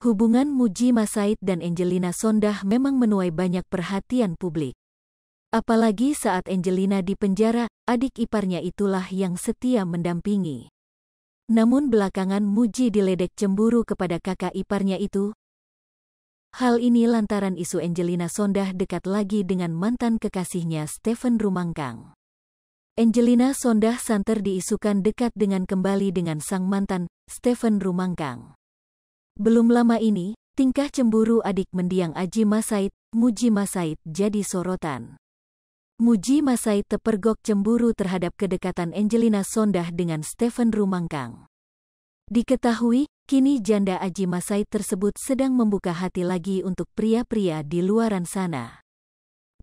Hubungan Muji Masaid dan Angelina Sondah memang menuai banyak perhatian publik. Apalagi saat Angelina di penjara, adik iparnya itulah yang setia mendampingi. Namun belakangan Muji diledek cemburu kepada kakak iparnya itu. Hal ini lantaran isu Angelina Sondah dekat lagi dengan mantan kekasihnya Stephen Rumangkang. Angelina Sondah santer diisukan dekat dengan kembali dengan sang mantan, Stephen Rumangkang. Belum lama ini, tingkah cemburu adik mendiang Aji Masaid, Muji Masaid jadi sorotan. Muji Masaid tepergok cemburu terhadap kedekatan Angelina Sondah dengan Stephen Rumangkang. Diketahui, kini janda Aji Masaid tersebut sedang membuka hati lagi untuk pria-pria di luaran sana.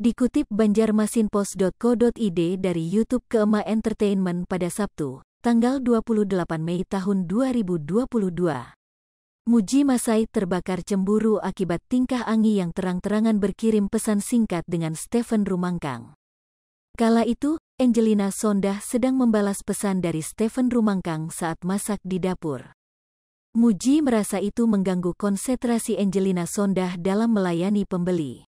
Dikutip banjarmasinpost.co.id dari YouTube Keema Entertainment pada Sabtu, tanggal 28 Mei tahun 2022. Muji Masai terbakar cemburu akibat tingkah Angi yang terang-terangan berkirim pesan singkat dengan Stephen Rumangkang. Kala itu, Angelina Sondah sedang membalas pesan dari Stephen Rumangkang saat masak di dapur. Muji merasa itu mengganggu konsentrasi Angelina Sondah dalam melayani pembeli.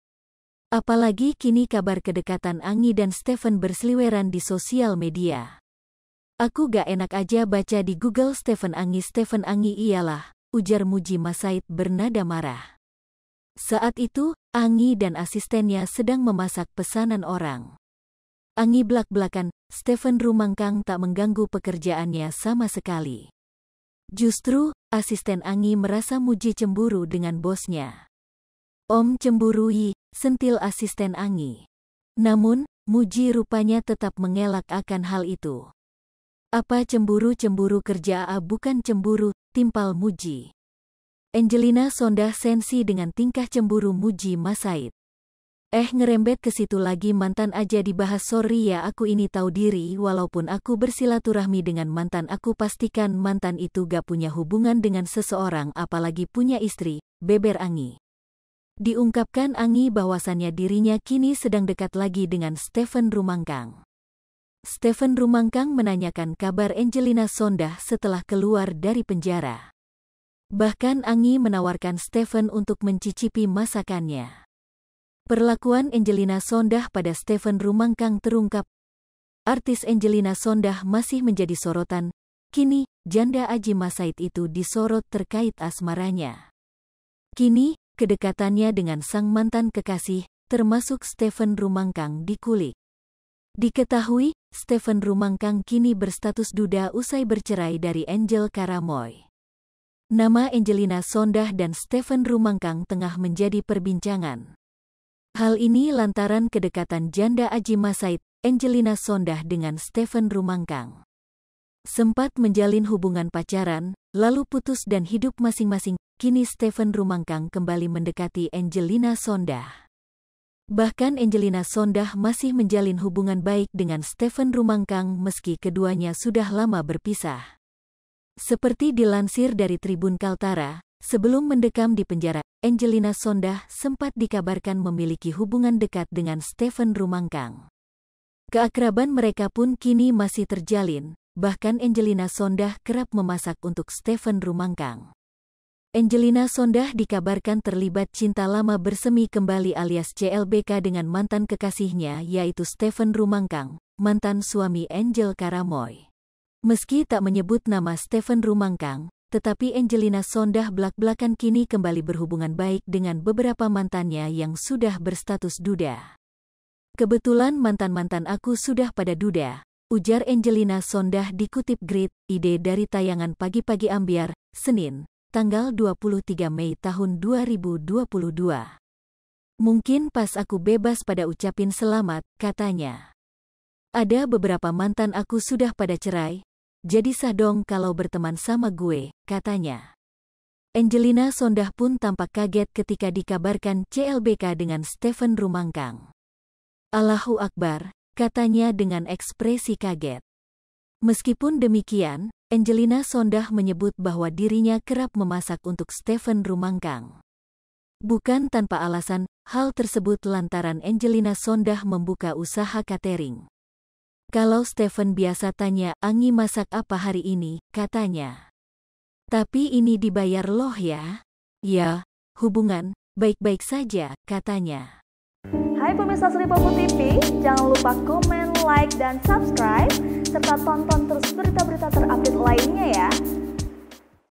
Apalagi kini kabar kedekatan Angi dan Stephen berseliweran di sosial media. Aku gak enak aja baca di Google Stephen Angi. Stephen Angi ialah ujar Muji Masaid bernada marah. Saat itu, Angi dan asistennya sedang memasak pesanan orang. Angi belak-belakan, Stephen Rumangkang tak mengganggu pekerjaannya sama sekali. Justru, asisten Angi merasa Muji cemburu dengan bosnya. Om cemburui, sentil asisten Angi. Namun, Muji rupanya tetap mengelak akan hal itu. Apa cemburu-cemburu kerja A bukan cemburu, timpal Muji. Angelina sondah sensi dengan tingkah cemburu Muji Masaid. Eh ngerembet ke situ lagi mantan aja dibahas sorry ya aku ini tahu diri walaupun aku bersilaturahmi dengan mantan aku pastikan mantan itu gak punya hubungan dengan seseorang apalagi punya istri, beber Angi. Diungkapkan Angi bahwasannya dirinya kini sedang dekat lagi dengan Stephen Rumangkang. Stephen Rumangkang menanyakan kabar Angelina Sondah setelah keluar dari penjara. Bahkan Angi menawarkan Stephen untuk mencicipi masakannya. Perlakuan Angelina Sondah pada Stephen Rumangkang terungkap. Artis Angelina Sondah masih menjadi sorotan. Kini, janda Aji Masaid itu disorot terkait asmaranya. Kini, kedekatannya dengan sang mantan kekasih, termasuk Stephen Rumangkang dikulik. Diketahui, Stephen Rumangkang kini berstatus duda usai bercerai dari Angel Karamoy. Nama Angelina Sondah dan Stephen Rumangkang tengah menjadi perbincangan. Hal ini lantaran kedekatan janda Aji Masaid, Angelina Sondah dengan Stephen Rumangkang. Sempat menjalin hubungan pacaran, lalu putus dan hidup masing-masing, kini Stephen Rumangkang kembali mendekati Angelina Sondah. Bahkan Angelina Sondah masih menjalin hubungan baik dengan Stephen Rumangkang meski keduanya sudah lama berpisah. Seperti dilansir dari Tribun Kaltara, sebelum mendekam di penjara, Angelina Sondah sempat dikabarkan memiliki hubungan dekat dengan Stephen Rumangkang. Keakraban mereka pun kini masih terjalin, bahkan Angelina Sondah kerap memasak untuk Stephen Rumangkang. Angelina Sondah dikabarkan terlibat cinta lama bersemi kembali alias CLBK dengan mantan kekasihnya yaitu Stephen Rumangkang, mantan suami Angel Karamoy. Meski tak menyebut nama Stephen Rumangkang, tetapi Angelina Sondah belak-belakan kini kembali berhubungan baik dengan beberapa mantannya yang sudah berstatus duda. Kebetulan mantan-mantan aku sudah pada duda, ujar Angelina Sondah dikutip Grid, ide dari tayangan pagi-pagi ambiar, Senin, tanggal 23 Mei tahun 2022. Mungkin pas aku bebas pada ucapin selamat, katanya. Ada beberapa mantan aku sudah pada cerai, jadi sah dong kalau berteman sama gue, katanya. Angelina Sondah pun tampak kaget ketika dikabarkan CLBK dengan Stephen Rumangkang. Allahu Akbar, katanya dengan ekspresi kaget. Meskipun demikian, Angelina Sondah menyebut bahwa dirinya kerap memasak untuk Stephen Rumangkang. Bukan tanpa alasan, hal tersebut lantaran Angelina Sondah membuka usaha catering. Kalau Stephen biasa tanya, Angi masak apa hari ini, katanya. Tapi ini dibayar loh ya? Ya, hubungan, baik-baik saja, katanya. Hai pemirsa Seripopo TV, jangan lupa komen, like dan subscribe, serta tonton terus berita-berita terupdate lainnya ya.